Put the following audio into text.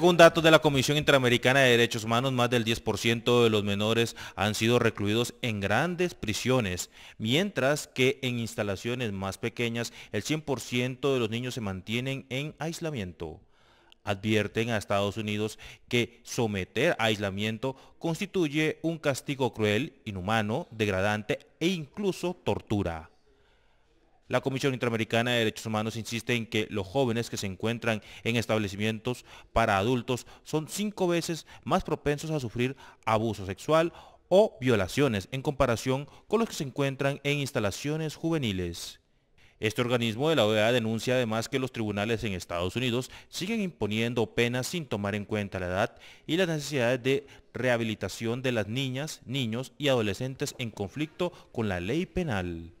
Según datos de la Comisión Interamericana de Derechos Humanos, más del 10% de los menores han sido recluidos en grandes prisiones, mientras que en instalaciones más pequeñas el 100% de los niños se mantienen en aislamiento. Advierten a Estados Unidos que someter a aislamiento constituye un castigo cruel, inhumano, degradante e incluso tortura. La Comisión Interamericana de Derechos Humanos insiste en que los jóvenes que se encuentran en establecimientos para adultos son cinco veces más propensos a sufrir abuso sexual o violaciones en comparación con los que se encuentran en instalaciones juveniles. Este organismo de la OEA denuncia además que los tribunales en Estados Unidos siguen imponiendo penas sin tomar en cuenta la edad y las necesidades de rehabilitación de las niñas, niños y adolescentes en conflicto con la ley penal.